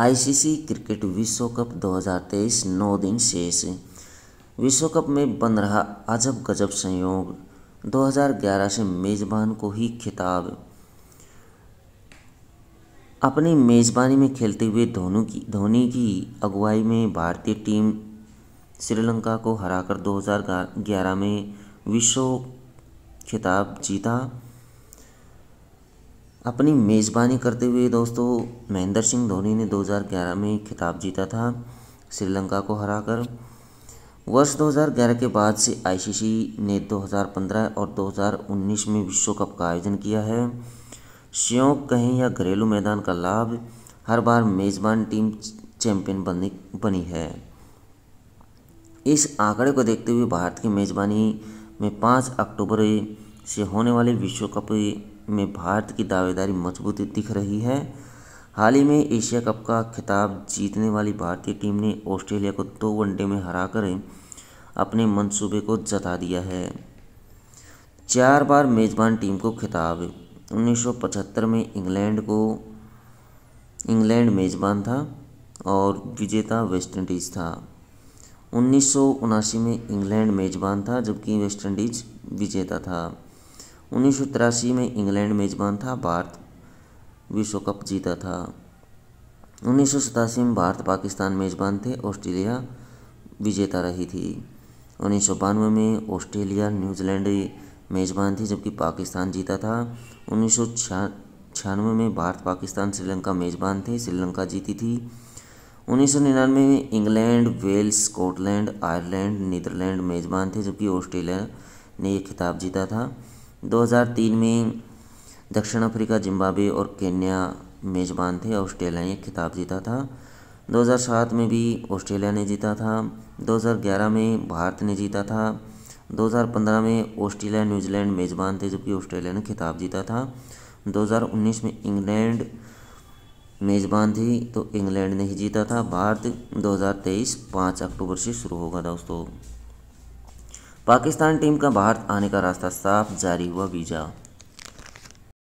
ICC cricket विश्व cup 2023 नौ दिन शेष विश्व कप में बन रहा अजब गजब संयोग 2011 से मेज़बान को ही खिताब अपनी मेज़बानी में खेलते हुए धोनी की धोनी की अगुवाई में भारतीय टीम श्रीलंका को हराकर 2011 में विश्व खिताब जीता अपनी मेज़बानी करते हुए दोस्तों महेंद्र सिंह धोनी ने 2011 में खिताब जीता था श्रीलंका को हराकर वर्ष 2011 के बाद से आईसीसी ने 2015 और 2019 में विश्व कप का आयोजन किया है श्योक कहें या घरेलू मैदान का लाभ हर बार मेज़बान टीम चैंपियन बनी बनी है इस आंकड़े को देखते हुए भारत की मेज़बानी में पाँच अक्टूबर से होने वाले विश्व कप में भारत की दावेदारी मजबूत दिख रही है हाल ही में एशिया कप का खिताब जीतने वाली भारतीय टीम ने ऑस्ट्रेलिया को दो वनडे में हरा कर अपने मनसूबे को जता दिया है चार बार मेज़बान टीम को खिताब 1975 में इंग्लैंड को इंग्लैंड मेज़बान था और विजेता वेस्टइंडीज़ था उन्नीस में इंग्लैंड मेज़बान था जबकि वेस्टइंडीज़ विजेता था उन्नीस में इंग्लैंड मेज़बान था भारत विश्व कप जीता था उन्नीस में भारत पाकिस्तान मेज़बान थे ऑस्ट्रेलिया विजेता रही थी उन्नीस में ऑस्ट्रेलिया न्यूजीलैंड मेज़बान थी जबकि पाकिस्तान जीता था उन्नीस छियानवे में भारत पाकिस्तान श्रीलंका मेज़बान थे श्रीलंका जीती थी उन्नीस में England Wales Scotland Ireland Netherlands मेज़बान थे जबकि ऑस्ट्रेलिया ने ये खिताब जीता था 2003 में दक्षिण अफ्रीका जिम्बाब्वे और केन्या मेज़बान थे ऑस्ट्रेलिया ने खिताब जीता था 2007 में भी ऑस्ट्रेलिया ने जीता था 2011 में भारत ने जीता था 2015 में ऑस्ट्रेलिया न्यूजीलैंड मेज़बान थे जबकि ऑस्ट्रेलिया ने खिताब जीता था 2019 में इंग्लैंड मेज़बान थी तो इंग्लैंड ने ही जीता था भारत 2023 5 अक्टूबर से शुरू होगा दोस्तों पाकिस्तान टीम का भारत आने का रास्ता साफ जारी हुआ वीज़ा